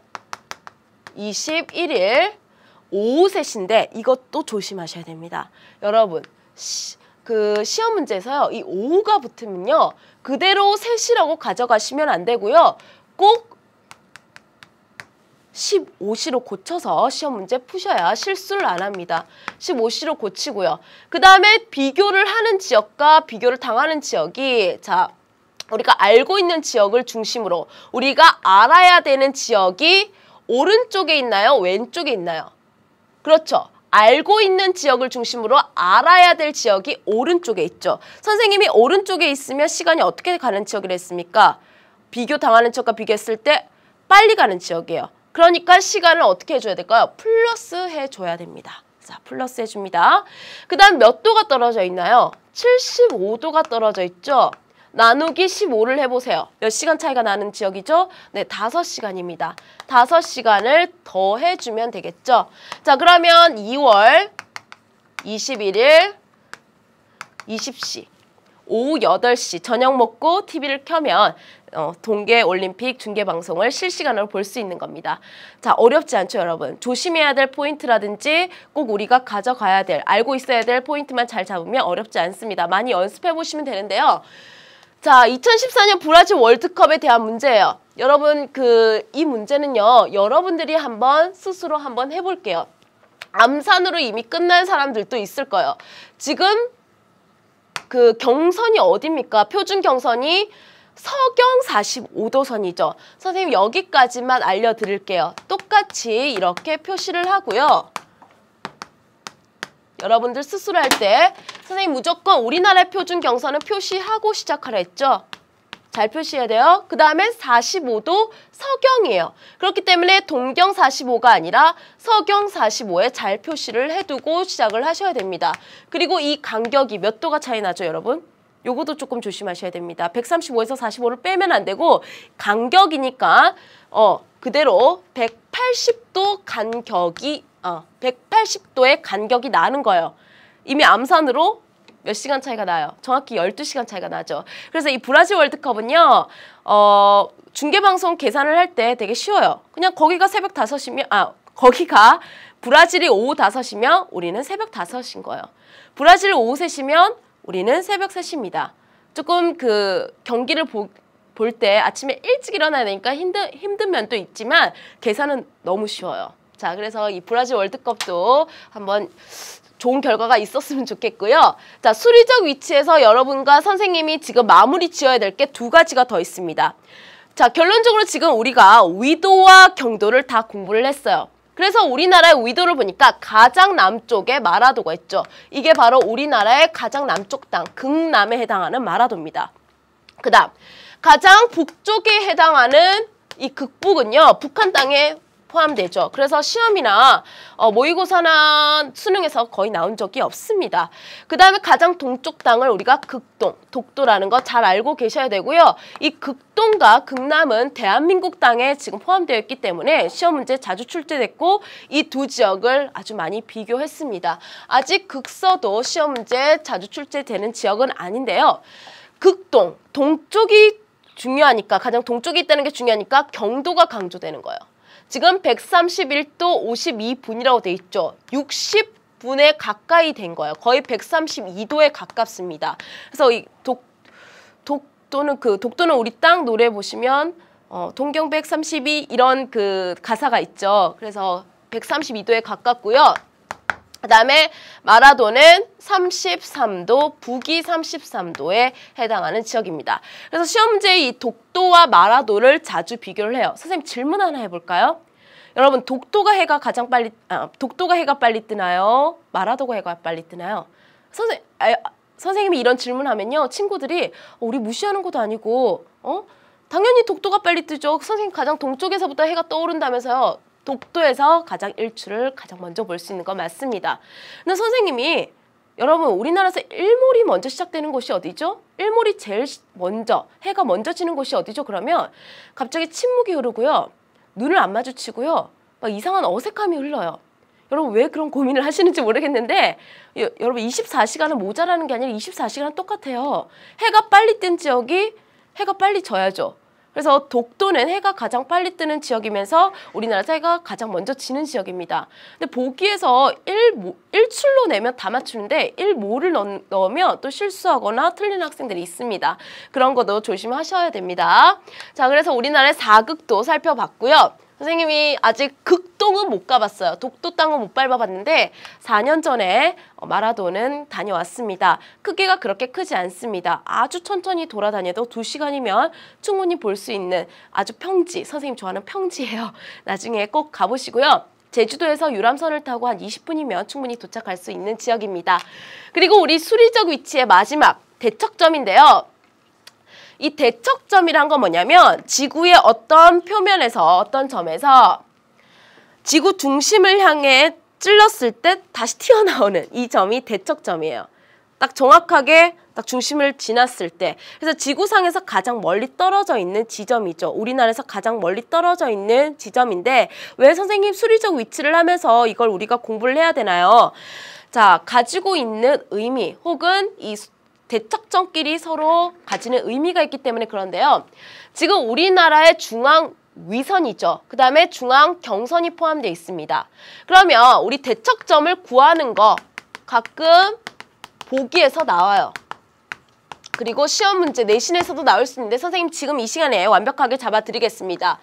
21일 오후 3시인데 이것도 조심하셔야 됩니다. 여러분, 시, 그 시험 문제에서요. 이 5가 붙으면요. 그대로 셋이라고 가져가시면 안 되고요. 꼭 15시로 고쳐서 시험 문제 푸셔야 실수를 안 합니다. 15시로 고치고요. 그 다음에 비교를 하는 지역과 비교를 당하는 지역이 자 우리가 알고 있는 지역을 중심으로 우리가 알아야 되는 지역이 오른쪽에 있나요? 왼쪽에 있나요? 그렇죠. 알고 있는 지역을 중심으로 알아야 될 지역이 오른쪽에 있죠. 선생님이 오른쪽에 있으면 시간이 어떻게 가는 지역이라 했습니까? 비교 당하는 지역과 비교했을 때 빨리 가는 지역이에요. 그러니까 시간을 어떻게 해줘야 될까요? 플러스 해줘야 됩니다. 자, 플러스 해줍니다. 그 다음 몇 도가 떨어져 있나요? 75도가 떨어져 있죠? 나누기 15를 해보세요. 몇 시간 차이가 나는 지역이죠? 네, 5시간입니다. 5시간을 더해주면 되겠죠? 자, 그러면 2월 21일 20시 오후 8시 저녁 먹고 TV를 켜면 어, 동계올림픽 중계방송을 실시간으로 볼 수 있는 겁니다. 자 어렵지 않죠 여러분. 조심해야 될 포인트라든지 꼭 우리가 가져가야 될 알고 있어야 될 포인트만 잘 잡으면 어렵지 않습니다. 많이 연습해보시면 되는데요. 자, 2014년 브라질 월드컵에 대한 문제예요. 여러분 그 이 문제는요. 여러분들이 한번 스스로 한번 해볼게요. 암산으로 이미 끝난 사람들도 있을 거예요. 지금 그 경선이 어딥니까? 표준 경선이 서경 45도선이죠. 선생님 여기까지만 알려드릴게요. 똑같이 이렇게 표시를 하고요. 여러분들 스스로 할 때 선생님 무조건 우리나라의 표준 경선은 표시하고 시작하라 했죠? 잘 표시해야 돼요. 그 다음에 45도 서경이에요. 그렇기 때문에 동경 45가 아니라 서경 45에 잘 표시를 해두고 시작을 하셔야 됩니다. 그리고 이 간격이 몇 도가 차이 나죠, 여러분? 요것도 조금 조심하셔야 됩니다. 135에서 45를 빼면 안 되고 간격이니까 어 그대로 180도 간격이 어, 180도의 간격이 나는 거예요. 이미 암산으로 몇 시간 차이가 나요. 정확히 12시간 차이가 나죠. 그래서 이 브라질 월드컵은요. 어, 중계방송 계산을 할 때 되게 쉬워요. 그냥 거기가 새벽 5시면 아, 거기가 브라질이 오후 5시면 우리는 새벽 5시인 거예요. 브라질 오후 3시면 우리는 새벽 3시입니다. 조금 그 경기를 보, 볼때 아침에 일찍 일어나야 되니까 힘든, 힘든 면도 있지만 계산은 너무 쉬워요. 자, 그래서 이 브라질 월드컵도 한번 좋은 결과가 있었으면 좋겠고요. 자, 수리적 위치에서 여러분과 선생님이 지금 마무리 지어야 될 게 두 가지가 더 있습니다. 자, 결론적으로 지금 우리가 위도와 경도를 다 공부를 했어요. 그래서 우리나라의 위도를 보니까 가장 남쪽에 마라도가 있죠. 이게 바로 우리나라의 가장 남쪽 땅, 극남에 해당하는 마라도입니다. 그 다음, 가장 북쪽에 해당하는 이 극북은요. 북한 땅에 포함되죠. 그래서 시험이나 어, 모의고사나 수능에서 거의 나온 적이 없습니다. 그 다음에 가장 동쪽 땅을 우리가 극동, 독도라는 거 잘 알고 계셔야 되고요. 이 극동과 극남은 대한민국 땅에 지금 포함되어 있기 때문에 시험 문제 자주 출제됐고 이 두 지역을 아주 많이 비교했습니다. 아직 극서도 시험 문제 자주 출제되는 지역은 아닌데요. 극동, 동쪽이 중요하니까 가장 동쪽이 있다는 게 중요하니까 경도가 강조되는 거예요. 지금 131도 52분이라고 돼 있죠. 60분에 가까이 된 거예요. 거의 132도에 가깝습니다. 그래서 이 독, 독도는 그 독도는 우리 땅 노래 보시면 어, 동경 132 이런 그 가사가 있죠. 그래서 132도에 가깝고요. 그 다음에 마라도는 33도, 북위 33도에 해당하는 지역입니다. 그래서 시험 지의이 독도와 마라도를 자주 비교를 해요. 선생님 질문 하나 해볼까요? 여러분 독도가 해가 가장 빨리 아, 독도가 해가 빨리 뜨나요? 마라도가 해가 빨리 뜨나요? 선생 아, 선생님이 이런 질문하면요 친구들이 어, 우리 무시하는 것도 아니고 어 당연히 독도가 빨리 뜨죠. 선생님 가장 동쪽에서부터 해가 떠오른다면서요. 독도에서 가장 일출을 가장 먼저 볼 수 있는 거 맞습니다. 근데 선생님이 여러분 우리나라에서 일몰이 먼저 시작되는 곳이 어디죠? 일몰이 제일 먼저 해가 먼저 지는 곳이 어디죠? 그러면 갑자기 침묵이 흐르고요. 눈을 안 마주치고요. 막 이상한 어색함이 흘러요. 여러분 왜 그런 고민을 하시는지 모르겠는데 여, 러분 24시간은 모자라는 게 아니라 24시간은 똑같아요. 해가 빨리 뜬 지역이 해가 빨리 져야죠. 그래서 독도는 해가 가장 빨리 뜨는 지역이면서 우리나라에서 해가 가장 먼저 지는 지역입니다. 근데 보기에서 일일출로 내면 다 맞추는데 일모를 넣, 으면또 실수하거나 틀린 학생들이 있습니다. 그런 것도 조심하셔야 됩니다. 자, 그래서 우리나라의 사극도 살펴봤고요. 선생님이 아직 극동은 못 가봤어요. 독도 땅은 못 밟아봤는데 4년 전에 어, 마라도는 다녀왔습니다. 크기가 그렇게 크지 않습니다. 아주 천천히 돌아다녀도 2시간이면 충분히 볼 수 있는 아주 평지, 선생님 좋아하는 평지예요. 나중에 꼭 가보시고요. 제주도에서 유람선을 타고 한 20분이면 충분히 도착할 수 있는 지역입니다. 그리고 우리 수리적 위치의 마지막 대척점인데요. 이 대척점이란 건 뭐냐면 지구의 어떤 표면에서 어떤 점에서 지구 중심을 향해 찔렀을 때 다시 튀어나오는 이 점이 대척점이에요. 딱 정확하게 딱 중심을 지났을 때 그래서 지구상에서 가장 멀리 떨어져 있는 지점이죠. 우리나라에서 가장 멀리 떨어져 있는 지점인데 왜 선생님 수리적 위치를 하면서 이걸 우리가 공부를 해야 되나요? 자, 가지고 있는 의미 혹은 이 대척점끼리 서로 가지는 의미가 있기 때문에 그런데요. 지금 우리나라의 중앙 위선이죠. 그 다음에 중앙 경선이 포함되어 있습니다. 그러면 우리 대척점을 구하는 거 가끔 보기에서 나와요. 그리고 시험 문제 내신에서도 나올 수 있는데 선생님 지금 이 시간에 완벽하게 잡아드리겠습니다.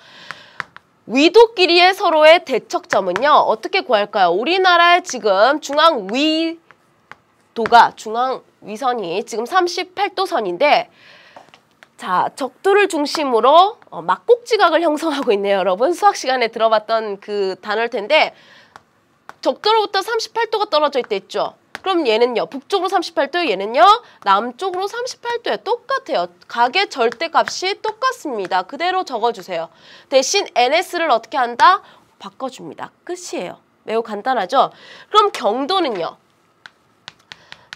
위도끼리의 서로의 대척점은요. 어떻게 구할까요? 우리나라의 지금 중앙 위도가 중앙 위선이 지금 38도선인데 자 적도를 중심으로 어, 막곡지각을 형성하고 있네요 여러분 수학 시간에 들어봤던 그 단어일 텐데 적도로부터 38도가 떨어져 있다 했죠 그럼 얘는요 북쪽으로 38도 얘는요 남쪽으로 38도에 똑같아요 각의 절대값이 똑같습니다 그대로 적어주세요 대신 NS를 어떻게 한다? 바꿔줍니다 끝이에요 매우 간단하죠 그럼 경도는요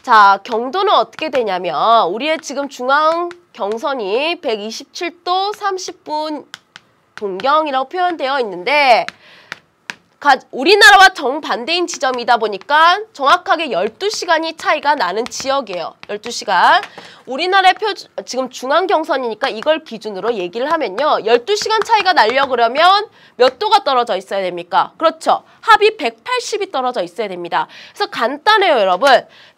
자, 경도는 어떻게 되냐면 우리의 지금 중앙 경선이 127도 30분 동경이라고 표현되어 있는데 우리나라와 정반대인 지점이다 보니까 정확하게 12시간이 차이가 나는 지역이에요. 12시간. 우리나라의 표준, 지금 중앙경선이니까 이걸 기준으로 얘기를 하면요. 12시간 차이가 날려 그러면 몇 도가 떨어져 있어야 됩니까? 그렇죠. 합이 180이 떨어져 있어야 됩니다. 그래서 간단해요, 여러분.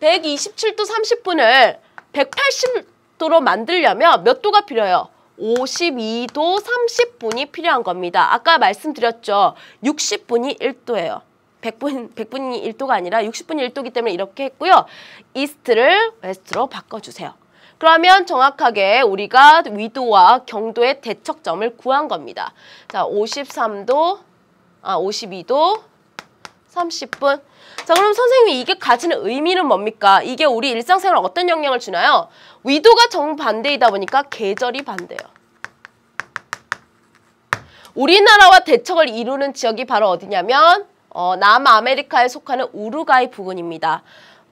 127도 30분을 180도로 만들려면 몇 도가 필요해요? 52도 30분이 필요한 겁니다. 아까 말씀드렸죠. 60분이 1도예요. 100분, 100분이 1도가 아니라 60분이 1도기 때문에 이렇게 했고요. 이스트를 웨스트로 바꿔주세요. 그러면 정확하게 우리가 위도와 경도의 대척점을 구한 겁니다. 자, 53도, 아, 52도, 30분. 자 그럼 선생님 이게 이 가지는 의미는 뭡니까? 이게 우리 일상생활 어떤 영향을 주나요? 위도가 정반대이다 보니까 계절이 반대요. 우리나라와 대척을 이루는 지역이 바로 어디냐면 어, 남아메리카에 속하는 우루과이 부근입니다.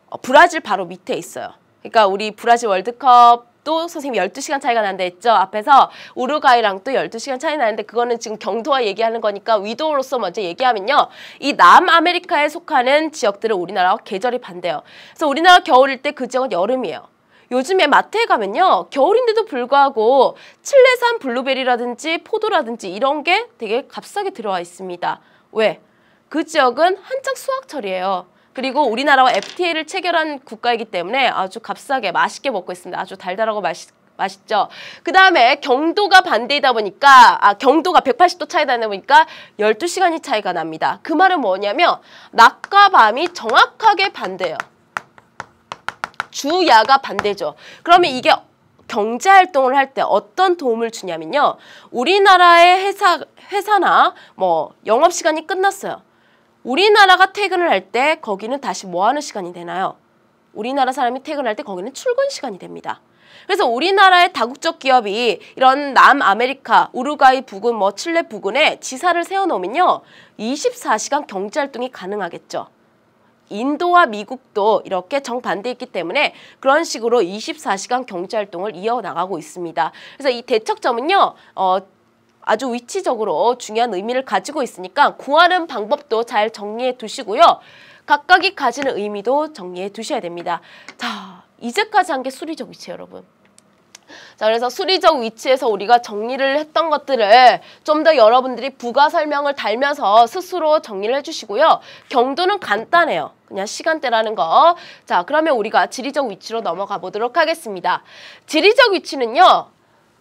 어, 브라질 바로 밑에 있어요. 그러니까 우리 브라질 월드컵 또 선생님 12시간 차이가 난다 했죠. 앞에서 우루과이랑 또 12시간 차이 나는데 그거는 지금 경도와 얘기하는 거니까 위도로서 먼저 얘기하면요. 이 남아메리카에 속하는 지역들은 우리나라와 계절이 반대요. 그래서 우리나라 겨울일 때 그 지역은 여름이에요. 요즘에 마트에 가면요. 겨울인데도 불구하고 칠레산 블루베리라든지 포도라든지 이런 게 되게 값싸게 들어와 있습니다. 왜? 그 지역은 한창 수확철이에요. 그리고 우리나라와 FTA를 체결한 국가이기 때문에 아주 값싸게 맛있게 먹고 있습니다. 아주 달달하고 맛있 맛있죠. 그 다음에 경도가 반대이다 보니까 아 경도가 180도 차이다 보니까 12시간이 차이가 납니다. 그 말은 뭐냐면 낮과 밤이 정확하게 반대예요. 주야가 반대죠. 그러면 이게 경제 활동을 할 때 어떤 도움을 주냐면요. 우리나라의 회사 회사나 뭐 영업 시간이 끝났어요. 우리나라가 퇴근을 할 때 거기는 다시 뭐 하는 시간이 되나요? 우리나라 사람이 퇴근할 때 거기는 출근 시간이 됩니다. 그래서 우리나라의 다국적 기업이 이런 남아메리카, 우루과이 부근, 뭐 칠레 부근에 지사를 세워놓으면요. 24시간 경제활동이 가능하겠죠. 인도와 미국도 이렇게 정반대 있기 때문에 그런 식으로 24시간 경제활동을 이어나가고 있습니다. 그래서 이 대척점은요. 어, 아주 위치적으로 중요한 의미를 가지고 있으니까 구하는 방법도 잘 정리해 두시고요. 각각이 가지는 의미도 정리해 두셔야 됩니다. 자, 이제까지 한 게 수리적 위치 여러분. 자 그래서 수리적 위치에서 우리가 정리를 했던 것들을 좀 더 여러분들이 부가 설명을 달면서 스스로 정리를 해주시고요. 경도는 간단해요. 그냥 시간대라는 거. 자 그러면 우리가 지리적 위치로 넘어가 보도록 하겠습니다. 지리적 위치는요.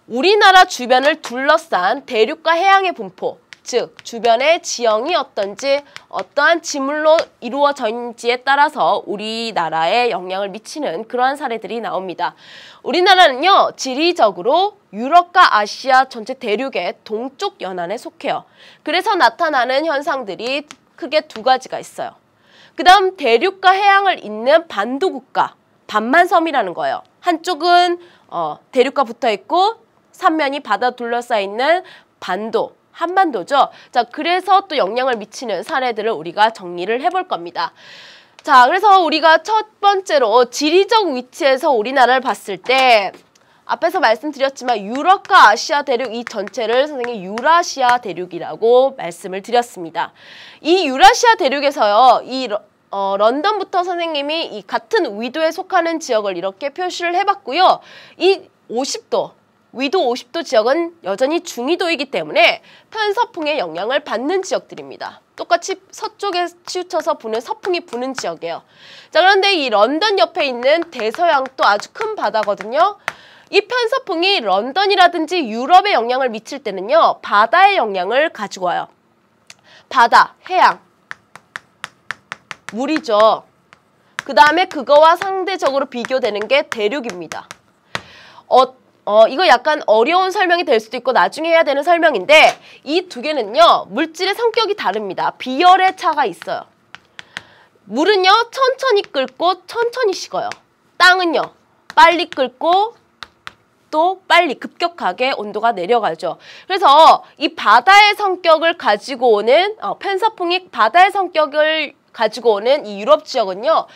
우리나라 주변을 둘러싼 대륙과 해양의 분포, 즉 주변의 지형이 어떤지 어떠한 지물로 이루어져 있는지에 따라서 우리나라에 영향을 미치는 그러한 사례들이 나옵니다. 우리나라는요 지리적으로 유럽과 아시아 전체 대륙의 동쪽 연안에 속해요. 그래서 나타나는 현상들이 크게 두 가지가 있어요. 그 다음 대륙과 해양을 잇는 반도국가 반만섬이라는 거예요. 한쪽은 어, 대륙과 붙어 있고 삼면이 바다 둘러싸 있는 반도, 한반도죠. 자, 그래서 또 영향을 미치는 사례들을 우리가 정리를 해 볼 겁니다. 자, 그래서 우리가 첫 번째로 지리적 위치에서 우리나라를 봤을 때 앞에서 말씀드렸지만 유럽과 아시아 대륙 이 전체를 선생님 유라시아 대륙이라고 말씀을 드렸습니다. 이 유라시아 대륙에서요. 이 어, 런던부터 선생님이 이 같은 위도에 속하는 지역을 이렇게 표시를 해봤고요. 이 50도 위도 50도 지역은 여전히 중위도이기 때문에 편서풍의 영향을 받는 지역들입니다. 똑같이 서쪽에 치우쳐서 부는 서풍이 부는 지역이에요. 자 그런데 이 런던 옆에 있는 대서양 도 아주 큰 바다거든요. 이 편서풍이 런던이라든지 유럽에 영향을 미칠 때는요. 바다의 영향을 가지고 와요. 바다, 해양, 물이죠. 그 다음에 그거와 상대적으로 비교되는 게 대륙입니다. 어, 어, 이거 약간 어려운 설명이 될 수도 있고 나중에 해야 되는 설명인데 이 두 개는요. 물질의 성격이 다릅니다. 비열의 차가 있어요. 물은요. 천천히 끓고 천천히 식어요. 땅은요. 빨리 끓고 또 빨리 급격하게 온도가 내려가죠. 그래서 이 바다의 성격을 가지고 오는 어, 펜서풍이 바다의 성격을 가지고 오는 이 유럽 지역은요.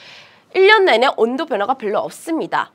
1년 내내 온도 변화가 별로 없습니다.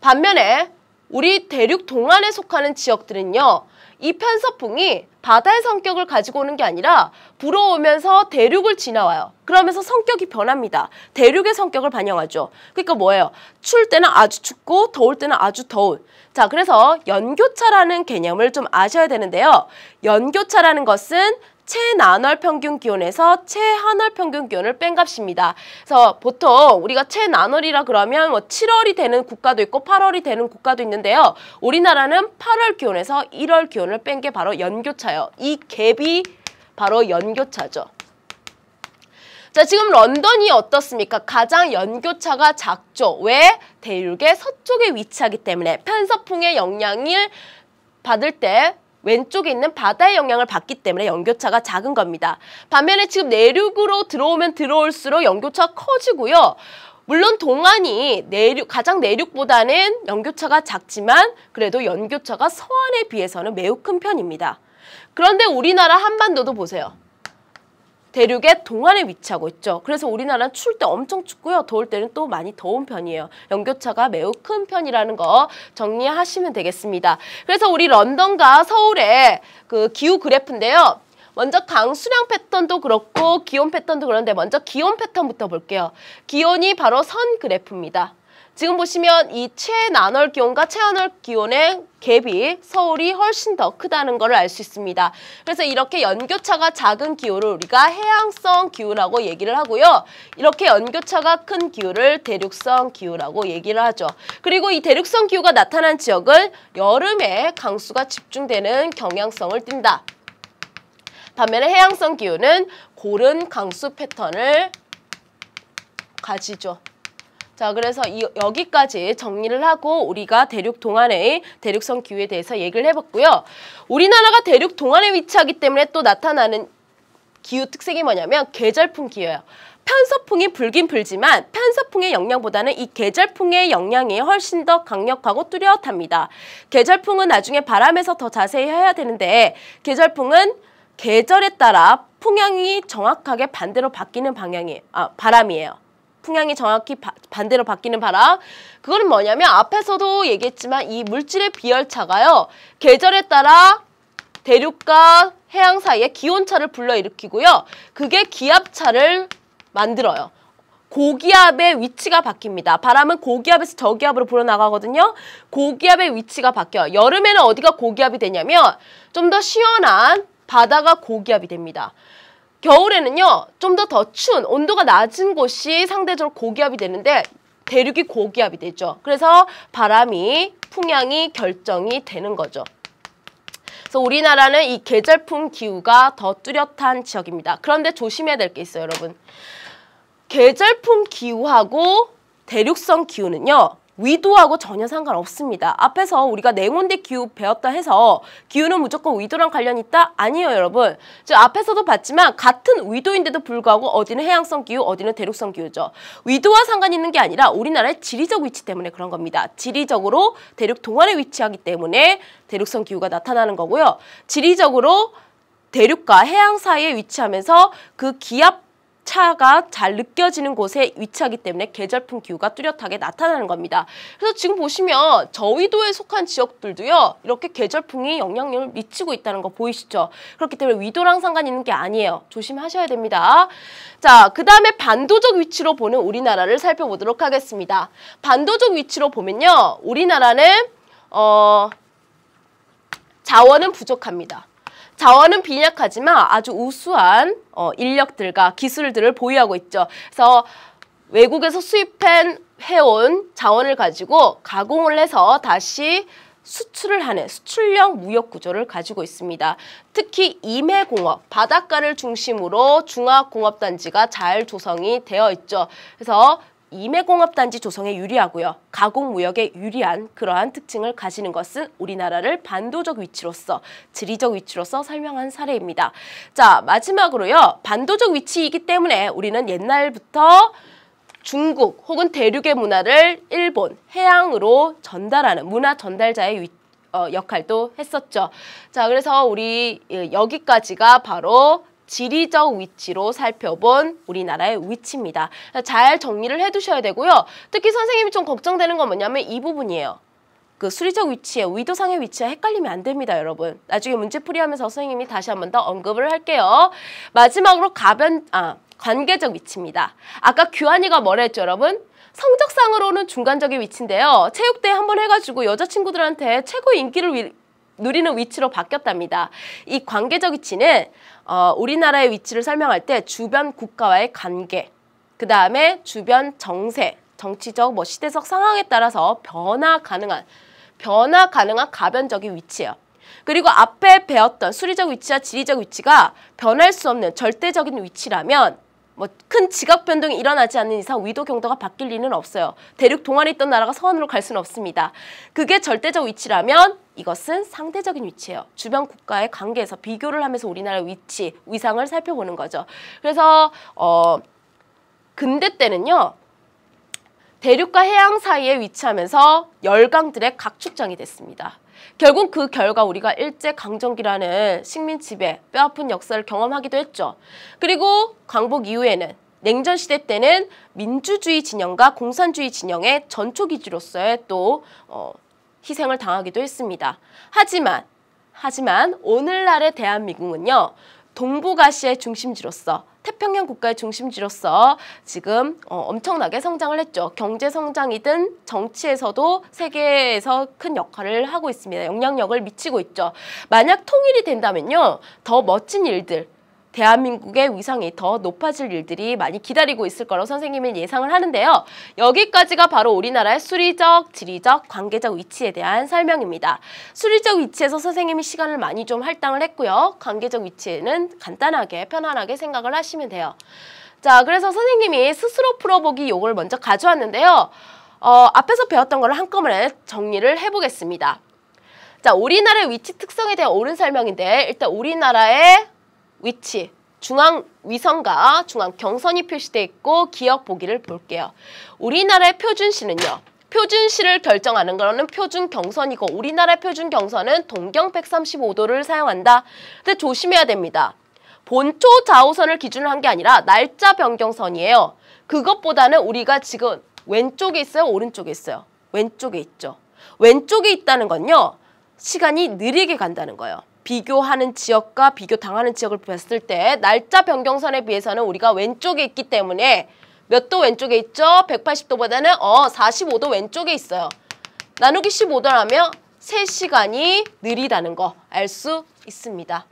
반면에 우리 대륙 동안에 속하는 지역들은요. 이 편서풍이 바다의 성격을 가지고 오는 게 아니라 불어오면서 대륙을 지나와요. 그러면서 성격이 변합니다. 대륙의 성격을 반영하죠. 그러니까 뭐예요? 추울 때는 아주 춥고 더울 때는 아주 더운. 자, 그래서 연교차라는 개념을 좀 아셔야 되는데요. 연교차라는 것은 최난월 평균 기온에서 최한월 평균 기온을 뺀 값입니다. 그래서 보통 우리가 최난월이라 그러면 뭐 7월이 되는 국가도 있고 8월이 되는 국가도 있는데요. 우리나라는 8월 기온에서 1월 기온을 뺀 게 바로 연교차예요. 이 갭이 바로 연교차죠. 자, 지금 런던이 어떻습니까? 가장 연교차가 작죠. 왜? 대륙의 서쪽에 위치하기 때문에 편서풍의 영향을 받을 때 왼쪽에 있는 바다의 영향을 받기 때문에 연교차가 작은 겁니다. 반면에 지금 내륙으로 들어오면 들어올수록 연교차가 커지고요. 물론 동안이 내륙, 가장 내륙보다는 연교차가 작지만 그래도 연교차가 서안에 비해서는 매우 큰 편입니다. 그런데 우리나라 한반도도 보세요. 대륙의 동안에 위치하고 있죠. 그래서 우리나라는 추울 때 엄청 춥고요. 더울 때는 또 많이 더운 편이에요. 연교차가 매우 큰 편이라는 거 정리하시면 되겠습니다. 그래서 우리 런던과 서울의 그 기후 그래프인데요. 먼저 강수량 패턴도 그렇고 기온 패턴도 그런데 먼저 기온 패턴부터 볼게요. 기온이 바로 선 그래프입니다. 지금 보시면 이 최난월 기온과 최한월 기온의 갭이 서울이 훨씬 더 크다는 걸알수 있습니다. 그래서 이렇게 연교차가 작은 기후를 우리가 해양성 기후라고 얘기를 하고요. 이렇게 연교차가 큰 기후를 대륙성 기후라고 얘기를 하죠. 그리고 이 대륙성 기후가 나타난 지역은 여름에 강수가 집중되는 경향성을 띈다. 반면에 해양성 기후는 고른 강수 패턴을 가지죠. 자, 그래서 이, 여기까지 정리를 하고 우리가 대륙 동안의 대륙성 기후에 대해서 얘기를 해봤고요. 우리나라가 대륙 동안에 위치하기 때문에 또 나타나는 기후 특색이 뭐냐면 계절풍 기후예요. 편서풍이 불긴 불지만 편서풍의 영향보다는 이 계절풍의 영향이 훨씬 더 강력하고 뚜렷합니다. 계절풍은 나중에 바람에서 더 자세히 해야 되는데 계절풍은 계절에 따라 풍향이 정확하게 반대로 바뀌는 방향이 아, 바람이에요. 풍향이 정확히 바, 반대로 바뀌는 바람 그거는 뭐냐면 앞에서도 얘기했지만 이 물질의 비열차가요 계절에 따라 대륙과 해양 사이에 기온차를 불러일으키고요 그게 기압차를 만들어요 고기압의 위치가 바뀝니다. 바람은 고기압에서 저기압으로 불어나가거든요. 고기압의 위치가 바뀌어요. 여름에는 어디가 고기압이 되냐면 좀 더 시원한 바다가 고기압이 됩니다. 겨울에는요 좀 더 더 추운 온도가 낮은 곳이 상대적으로 고기압이 되는데 대륙이 고기압이 되죠. 그래서 바람이 풍향이 결정이 되는 거죠. 그래서 우리나라는 이 계절풍 기후가 더 뚜렷한 지역입니다. 그런데 조심해야 될 게 있어요, 여러분. 계절풍 기후하고 대륙성 기후는요. 위도하고 전혀 상관없습니다. 앞에서 우리가 냉온대 기후 배웠다 해서 기후는 무조건 위도랑 관련 있다? 아니에요 여러분. 저 앞에서도 봤지만 같은 위도인데도 불구하고 어디는 해양성 기후 어디는 대륙성 기후죠. 위도와 상관 있는 게 아니라 우리나라의 지리적 위치 때문에 그런 겁니다. 지리적으로 대륙 동안에 위치하기 때문에 대륙성 기후가 나타나는 거고요. 지리적으로 대륙과 해양 사이에 위치하면서 그 기압 차가 잘 느껴지는 곳에 위치하기 때문에 계절풍 기후가 뚜렷하게 나타나는 겁니다. 그래서 지금 보시면 저위도에 속한 지역들도요. 이렇게 계절풍이 영향력을 미치고 있다는 거 보이시죠? 그렇기 때문에 위도랑 상관이 있는 게 아니에요. 조심하셔야 됩니다. 자, 그 다음에 반도적 위치로 보는 우리나라를 살펴보도록 하겠습니다. 반도적 위치로 보면요. 우리나라는 어, 자원은 부족합니다. 자원은 빈약하지만 아주 우수한 어, 인력들과 기술들을 보유하고 있죠. 그래서 외국에서 수입한 해온 자원을 가지고 가공을 해서 다시 수출을 하는 수출형 무역 구조를 가지고 있습니다. 특히 임해공업, 바닷가를 중심으로 중화공업단지가 잘 조성이 되어 있죠. 그래서 임해공업단지 조성에 유리하고요. 가공무역에 유리한 그러한 특징을 가지는 것은 우리나라를 반도적 위치로서 지리적 위치로서 설명한 사례입니다. 자 마지막으로요. 반도적 위치이기 때문에 우리는 옛날부터 중국 혹은 대륙의 문화를 일본 해양으로 전달하는 문화 전달자의 위, 어, 역할도 했었죠. 자 그래서 우리 예, 여기까지가 바로 지리적 위치로 살펴본 우리나라의 위치입니다. 잘 정리를 해두셔야 되고요. 특히 선생님이 좀 걱정되는 건 뭐냐면 이 부분이에요. 그 수리적 위치에 위도상의 위치와 헷갈리면 안 됩니다, 여러분. 나중에 문제풀이 하면서 선생님이 다시 한 번 더 언급을 할게요. 마지막으로 가변, 아, 관계적 위치입니다. 아까 규환이가 뭐라 했죠, 여러분? 성적상으로는 중간적인 위치인데요. 체육대회 한번 해가지고 여자친구들한테 최고 인기를 위, 누리는 위치로 바뀌었답니다. 이 관계적 위치는 어, 우리나라의 위치를 설명할 때 주변 국가와의 관계, 그 다음에 주변 정세, 정치적 뭐 시대적 상황에 따라서 변화 가능한 변화 가능한 가변적인 위치예요. 그리고 앞에 배웠던 수리적 위치와 지리적 위치가 변할 수 없는 절대적인 위치라면 뭐큰 지각 변동이 일어나지 않는 이상 위도 경도가 바뀔 리는 없어요. 대륙 동안에 있던 나라가 서안으로 갈 수는 없습니다. 그게 절대적 위치라면 이것은 상대적인 위치예요. 주변 국가의 관계에서 비교를 하면서 우리나라의 위치, 위상을 살펴보는 거죠. 그래서 어 근대 때는요. 대륙과 해양 사이에 위치하면서 열강들의 각축장이 됐습니다. 결국 그 결과 우리가 일제강점기라는 식민 지배 뼈아픈 역사를 경험하기도 했죠. 그리고 광복 이후에는 냉전시대 때는 민주주의 진영과 공산주의 진영의 전초기지로서의 또 어, 희생을 당하기도 했습니다. 하지만 하지만 오늘날의 대한민국은요. 동북아시아의 중심지로서 태평양 국가의 중심지로서 지금 어, 엄청나게 성장을 했죠. 경제 성장이든 정치에서도 세계에서 큰 역할을 하고 있습니다. 영향력을 미치고 있죠. 만약 통일이 된다면요. 더 멋진 일들 대한민국의 위상이 더 높아질 일들이 많이 기다리고 있을 거라고 선생님은 예상을 하는데요. 여기까지가 바로 우리나라의 수리적, 지리적, 관계적 위치에 대한 설명입니다. 수리적 위치에서 선생님이 시간을 많이 좀 할당을 했고요. 관계적 위치에는 간단하게 편안하게 생각을 하시면 돼요. 자, 그래서 선생님이 스스로 풀어보기 욕을 먼저 가져왔는데요. 어, 앞에서 배웠던 걸 한꺼번에 정리를 해보겠습니다. 자, 우리나라의 위치 특성에 대한 옳은 설명인데 일단 우리나라의 위치, 중앙 위성과 중앙 경선이 표시돼 있고 기억 보기를 볼게요. 우리나라의 표준시는요. 표준시를 결정하는 거는 표준 경선이고 우리나라의 표준 경선은 동경 135도를 사용한다. 근데 조심해야 됩니다. 본초 좌우선을 기준으로 한 게 아니라 날짜 변경선이에요. 그것보다는 우리가 지금 왼쪽에 있어요? 오른쪽에 있어요? 왼쪽에 있죠. 왼쪽에 있다는 건요. 시간이 느리게 간다는 거예요. 비교하는 지역과 비교당하는 지역을 봤을 때 날짜 변경선에 비해서는 우리가 왼쪽에 있기 때문에 몇 도 왼쪽에 있죠? 180도보다는 어 45도 왼쪽에 있어요. 나누기 15도라면 3시간이 느리다는 거 알 수 있습니다.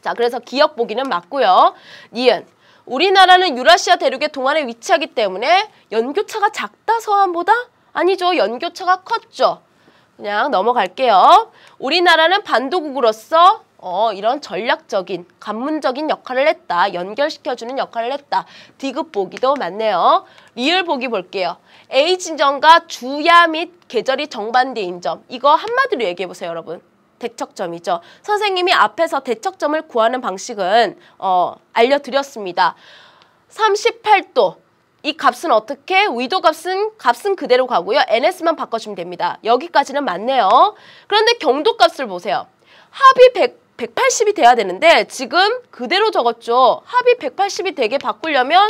자, 그래서 기억 보기는 맞고요. 니은. 우리나라는 유라시아 대륙의 동안에 위치하기 때문에 연교차가 작다 서한보다? 아니죠. 연교차가 컸죠. 그냥 넘어갈게요. 우리나라는 반도국으로서 어, 이런 전략적인, 관문적인 역할을 했다. 연결시켜주는 역할을 했다. 디귿 보기도 많네요. 리을 보기 볼게요. A 진정과 주야 및 계절이 정반대인 점. 이거 한마디로 얘기해보세요, 여러분. 대척점이죠. 선생님이 앞에서 대척점을 구하는 방식은 어, 알려드렸습니다. 38도, 이 값은 어떻게? 위도 값은 값은 그대로 가고요. ns만 바꿔주면 됩니다. 여기까지는 맞네요. 그런데 경도 값을 보세요. 합이 100, 180이 돼야 되는데 지금 그대로 적었죠. 합이 180이 되게 바꾸려면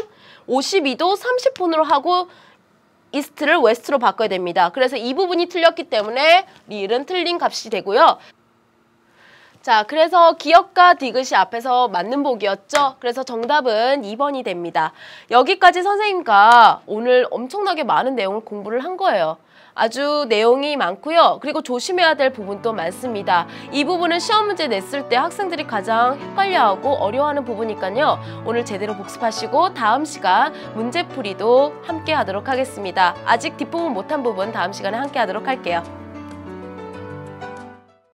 52도 30분으로 하고 이스트를 웨스트로 바꿔야 됩니다. 그래서 이 부분이 틀렸기 때문에 리은 을 틀린 값이 되고요. 자, 그래서 기역과 디귿이 앞에서 맞는 보기였죠 그래서 정답은 2번이 됩니다. 여기까지 선생님과 오늘 엄청나게 많은 내용을 공부를 한 거예요. 아주 내용이 많고요. 그리고 조심해야 될 부분도 많습니다. 이 부분은 시험 문제 냈을 때 학생들이 가장 헷갈려하고 어려워하는 부분이니까요. 오늘 제대로 복습하시고 다음 시간 문제풀이도 함께 하도록 하겠습니다. 아직 뒷부분 못한 부분 다음 시간에 함께 하도록 할게요.